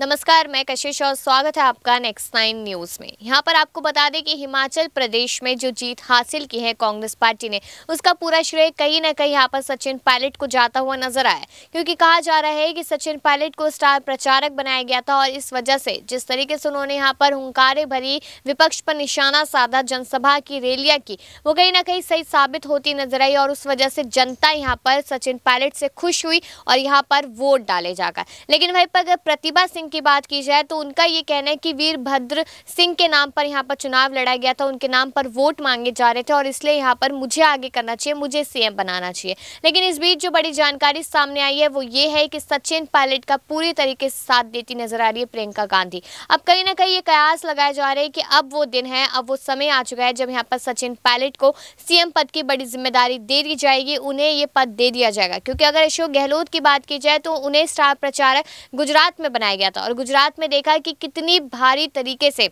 नमस्कार मैं कशिश और स्वागत है आपका नेक्स्ट नाइन न्यूज में यहाँ पर आपको बता दें कि हिमाचल प्रदेश में जो जीत हासिल की है कांग्रेस पार्टी ने उसका पूरा श्रेय कहीं ना कहीं यहाँ पर सचिन पायलट को जाता हुआ नजर आया क्योंकि कहा जा रहा है कि सचिन पायलट को स्टार प्रचारक बनाया गया था और इस वजह से जिस तरीके से उन्होंने यहाँ पर हंकारे भरी विपक्ष पर निशाना साधा जनसभा की रैलियां की वो कहीं ना कहीं सही साबित होती नजर आई और उस वजह से जनता यहाँ पर सचिन पायलट से खुश हुई और यहाँ पर वोट डाले जाकर लेकिन वही पर प्रतिभा सिंह की बात की जाए तो उनका ये कहना है कि वीरभद्र सिंह के नाम पर यहाँ पर चुनाव लड़ा गया था उनके नाम पर वोट मांगे जा रहे थे और इसलिए यहाँ पर मुझे आगे करना चाहिए मुझे सीएम बनाना चाहिए लेकिन इस बीच जो बड़ी जानकारी सामने आई है वो ये है कि सचिन पायलट का पूरी तरीके से साथ देती नजर आ रही है प्रियंका गांधी अब कहीं ना कहीं ये कयास लगाए जा रहे हैं कि अब वो दिन है अब वो समय आ चुका है जब यहाँ पर सचिन पायलट को सीएम पद की बड़ी जिम्मेदारी दे दी जाएगी उन्हें ये पद दे दिया जाएगा क्योंकि अगर अशोक गहलोत की बात की जाए तो उन्हें स्टार प्रचारक गुजरात में बनाया गया था और गुजरात में देखा कि कितनी भारी तरीके से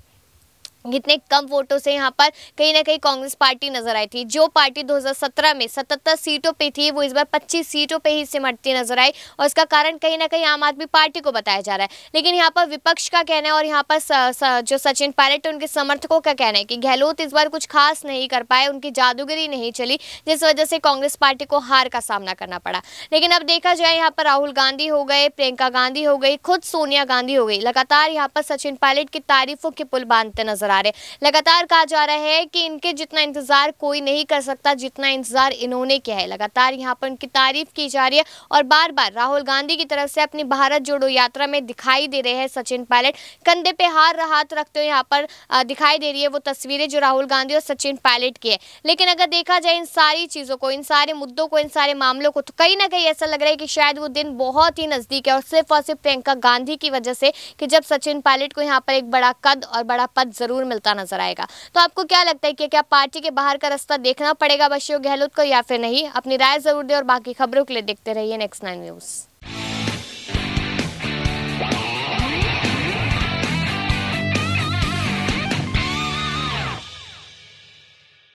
इतने कम वोटों से यहाँ पर कहीं ना कहीं कांग्रेस पार्टी नजर आई थी जो पार्टी 2017 में 77 सीटों पे थी वो इस बार 25 सीटों पे ही सिमटती नजर आई और इसका कारण कहीं ना कहीं आम आदमी पार्टी को बताया जा रहा है लेकिन यहाँ पर विपक्ष का कहना है और यहाँ पर स, स, जो सचिन पायलट है उनके समर्थकों का कहना है कि गहलोत इस बार कुछ खास नहीं कर पाए उनकी जादूगरी नहीं चली जिस वजह से कांग्रेस पार्टी को हार का सामना करना पड़ा लेकिन अब देखा जाए यहाँ पर राहुल गांधी हो गए प्रियंका गांधी हो गई खुद सोनिया गांधी हो गई लगातार यहाँ पर सचिन पायलट की तारीफों के पुल बांधते नजर आ रहे लगातार कहा जा रहा है कि इनके जितना इंतज़ार कोई नहीं कर सकता जितना इंतज़ार इन्होंने किया है लगातार यहाँ पर उनकी तारीफ की जा रही है और बार बार राहुल गांधी की तरफ से अपनी भारत जोड़ो यात्रा में दिखाई दे रहे हैं सचिन पायलट कंधे पे हार हाथ रखते हुए यहाँ पर दिखाई दे रही है वो तस्वीरें जो राहुल गांधी और सचिन पायलट की है लेकिन अगर देखा जाए इन सारी चीज़ों को इन सारे मुद्दों को इन सारे मामलों को तो कहीं ना कहीं ऐसा लग रहा है कि शायद वो दिन बहुत ही नज़दीक है और सिर्फ और सिर्फ प्रियंका गांधी की वजह से कि जब सचिन पायलट को यहाँ पर एक बड़ा कद और बड़ा पद जरूर जरूर मिलता नजर आएगा तो आपको क्या लगता है कि क्या पार्टी के बाहर का रास्ता देखना पड़ेगा बशियो गहलोत को या फिर नहीं अपनी राय जरूर दे और बाकी खबरों के लिए देखते रहिए नेक्स्ट नाइन न्यूज़